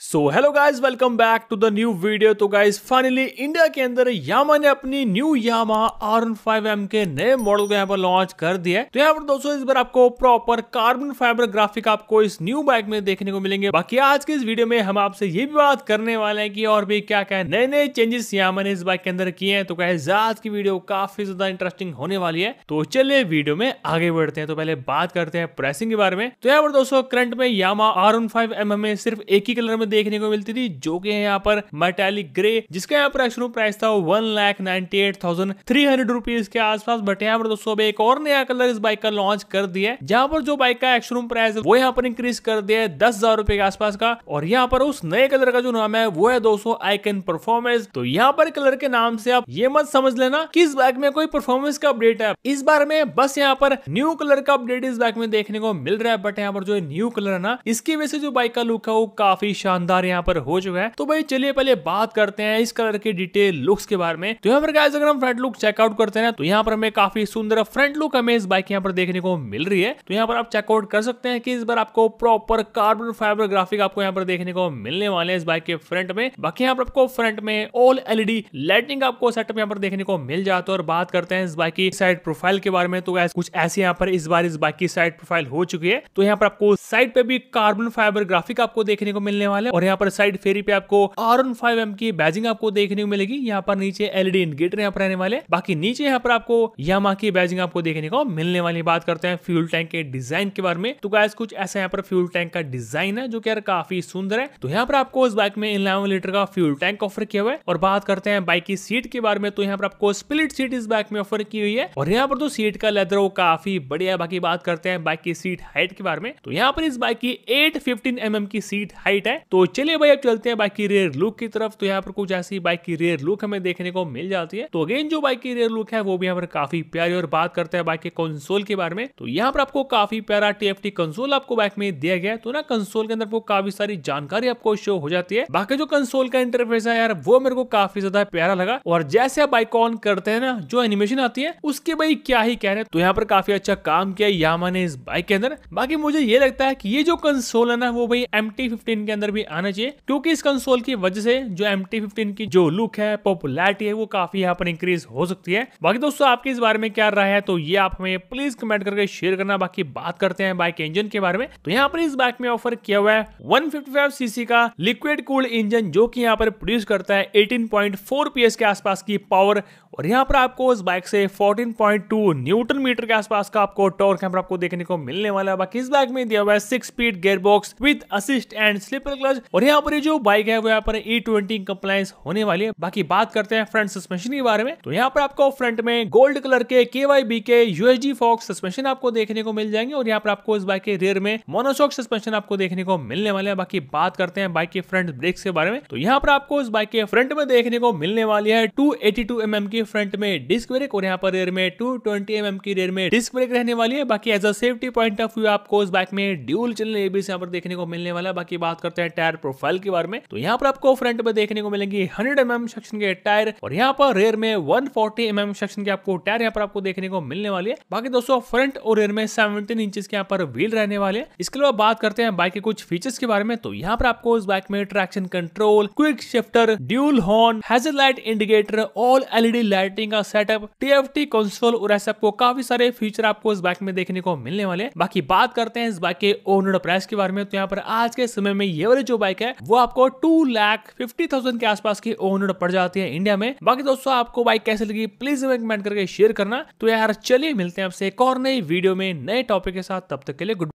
so hello guys welcome back to the new video तो guys finally India के अंदर Yamaha ने अपनी new Yamaha R N five M के नए मॉडल को यहाँ पर लॉन्च कर दिया है तो यहाँ पर दोस्तों इस बार आपको प्रॉपर कार्बन फाइबर ग्राफिक आपको इस न्यू बाइक में देखने को मिलेंगे बाकी आज के इस वीडियो में हम आपसे ये भी बात करने वाले हैं कि और भी क्या क्या नए नए चेंजेस यामा ने इस बाइक के अंदर किए हैं तो गाइज आज की वीडियो काफी ज्यादा इंटरेस्टिंग होने वाली है तो चलिए वीडियो में आगे बढ़ते हैं तो पहले बात करते हैं प्राइसिंग के बारे में तो यहाँ पर दोस्तों करंट में Yamaha R N five M हमें सिर्फ एक ही कलर में में देखने को मिलती थी जो कि है यहाँ पर मेटेलिक ग्रे जिसका यहाँ पर एक्शन प्राइस था one lakh ninety eight thousand three hundred rupees के आसपास बट यहाँ पर दोस्तों एक और नया कलर इस बाइक का लॉन्च कर दिया है जहाँ पर जो बाइक का एक्शन प्राइस है वो यहाँ पर इंक्रीज कर दिया है दस हजार रुपए के आसपास का और यहाँ पर उस नए कलर का जो नाम है वो है दोस्तों आईकन परफॉर्मेंस तो यहाँ पर कलर के नाम से आप ये मत समझ लेना की इस बाइक में कोई परफॉर्मेंस का अपडेट है इस बार में बस यहाँ पर न्यू कलर का अपडेट इस बाइक में देखने को मिल रहा है बट यहाँ पर जो न्यू कलर है ना इसकी वजह से जो बाइक का लुक है वो काफी शानदार शानदार यहाँ पर हो चुका है तो भाई चलिए पहले बात करते हैं इस कलर के डिटेल लुक्स के बारे में तो यहाँ पर गाइस अगर हम फ्रंट लुक चेकआउट करते हैं तो यहाँ पर हमें काफी सुंदर फ्रंट लुक हमें इस बाइक यहाँ पर देखने को मिल रही है तो यहाँ पर आप चेकआउट कर सकते हैं कि इस बार आपको प्रॉपर कार्बन फाइबर ग्राफिक आपको यहाँ पर देखने को मिलने वाले इस बाइक के फ्रंट में बाकी यहाँ पर आपको फ्रंट में ऑल एलईडी लाइटिंग आपको सेटअप यहाँ पर देखने को मिल जाता है और बात करते हैं इस बाइक की साइड प्रोफाइल के बारे में तो कुछ ऐसी यहाँ पर इस बार इस बाइक की साइड प्रोफाइल हो चुकी है तो यहाँ पर आपको साइड पे भी कार्बन फाइबर ग्राफिक आपको देखने को मिलने वाले है और यहाँ पर साइड फेरी पे आपको आर एन फाइव एम की बैजिंग आपको देखने को मिलेगी यहाँ पर नीचे एलईडी इंडिकेटर यहाँ पर रहने वाले बाकी नीचे यहाँ पर आपको यामा की बैजिंग आपको देखने को मिलने वाली बात करते हैं फ्यूल टैंक के डिजाइन के बारे में तो गाइस कुछ ऐसा यहाँ पर फ्यूल टैंक का डिजाइन है जो कि यार काफी सुंदर है तो यहाँ पर आपको इस बाइक में इलेवन लीटर का फ्यूल टैंक ऑफर किया हुआ है और बात करते हैं बाइक की सीट के बारे में तो यहाँ पर आपको स्प्लिट सीट इस बाइक में ऑफर की हुई है और यहाँ पर तो सीट का लेदर वो काफी बढ़िया है बाकी बात करते हैं बाइक की सीट हाइट के बारे में तो यहाँ पर इस बाइक की एट फिफ्टीन mm की सीट हाइट है तो तो चलिए भाई अब चलते हैं बाइक की रेयर लुक की तरफ तो यहाँ पर कुछ ऐसी बाइक की रेयर लुक हमें देखने को मिल जाती है तो अगेन जो बाइक की रेयर लुक है वो भी यहाँ पर काफी प्यारी और बात करते हैं बाइक के कंसोल के बारे में तो यहाँ पर आपको काफी प्यारा टीएफटी कंसोल आपको बाइक में दिया गया है तो ना कंसोल के अंदर आपको काफी सारी जानकारी आपको शो हो जाती है बाकी जो कंसोल का इंटरफेस है यार वो मेरे को काफी ज्यादा प्यारा लगा और जैसे आप बाइक ऑन करते हैं ना जो एनिमेशन आती है उसके भाई क्या ही कह रहे हैं तो यहाँ पर काफी अच्छा काम किया यहाँ ने इस बाइक के अंदर बाकी मुझे ये लगता है की ये जो कंसोल है ना वो भाई एम के अंदर भी आना चाहिए क्योंकि इस कंसोल की वजह से जो एम की जो लुक है पॉपुलरिटी है वो काफी यहाँ पर इंक्रीज हो सकती है बाकी दोस्तों आपके इस बारे में क्या राय है तो ये आप हमें प्लीज कमेंट करके शेयर करना बाकी बात करते हैं बाइक इंजन के बारे में तो यहाँ पर इस बाइक में ऑफर किया हुआ है 155 सीसी का लिक्विड कूल्ड इंजन जो कि यहाँ पर प्रोड्यूस करता है 18.4 पीएस के आसपास की पावर और यहाँ पर आपको इस बाइक से 14.2 न्यूटन मीटर के आसपास का आपको टॉर्क यहाँ पर आपको देखने को मिलने वाला है बाकी इस बाइक में दिया हुआ है six speed gear box with assist and slipper clutch और यहाँ पर जो बाइक है वो यहाँ पर ई ट्वेंटी कंप्लाइंस होने वाली है बाकी बात करते हैं फ्रंट सस्पेंशन के बारे में तो यहाँ पर आपको फ्रंट में गोल्ड कलर के के बी के यूएसडी फॉक्स सस्पेंशन आपको देखने को मिल जाएंगे और यहाँ पर आपको इस बाइक के रेयर में मोनोशॉक सस्पेंशन आपको देखने को मिलने वाले हैं बाकी बात करते हैं बाइक के फ्रंट ब्रेक्स के बारे में तो यहाँ पर आपको इस बाइक के फ्रंट में देखने को मिलने वाली है टू एटी टू mm की फ्रंट में डिस्क ब्रेक और यहाँ पर रेयर में टू ट्वेंटी एम की रेयर में डिस्क ब्रेक रहने वाली है बाकी as a safety point of view आपको उस बाइक में ड्यूल चैनल एबीसी यहाँ पर देखने को मिलने वाला है बाकी बात करते हैं टायर प्रोफाइल के बारे में तो यहाँ पर आपको फ्रंट में देखने को मिलेंगे हंड्रेड एम mm सेक्शन के टायर और यहाँ पर रेयर में वन फोर्टी एम सेक्शन के आपको टायर यहाँ पर आपको देखने को मिलने वाली है बाकी दोस्तों फ्रंट और रेयर में सेवनटीन इंचेस के यहाँ पर व्हील रहने वाले हैं इसके अलावा बात करते हैं बाइक के कुछ फीचर्स के बारे में तो यहाँ पर आपको इस बाइक में traction control quick shifter dual horn hazard light indicator all LED lighting का सेटअप टीएफटी कंसोल और ऐसे आपको काफी सारे फीचर आपको इस बाइक में देखने को मिलने वाले बाकी बात करते हैं इस बाइक के ओनर प्राइस के बारे में तो यहाँ पर आज के समय में ये वाली जो बाइक है वो आपको टू लाख फिफ्टी थाउजेंड के आसपास की ओनर पड़ जाती है इंडिया में बाकी दोस्तों आपको बाइक कैसे लगी प्लीज कमेंट करके शेयर करना तो यार चलिए मिलते हैं आपसे एक और नई वीडियो में नए टॉपिक के साथ तब तक के लिए गुड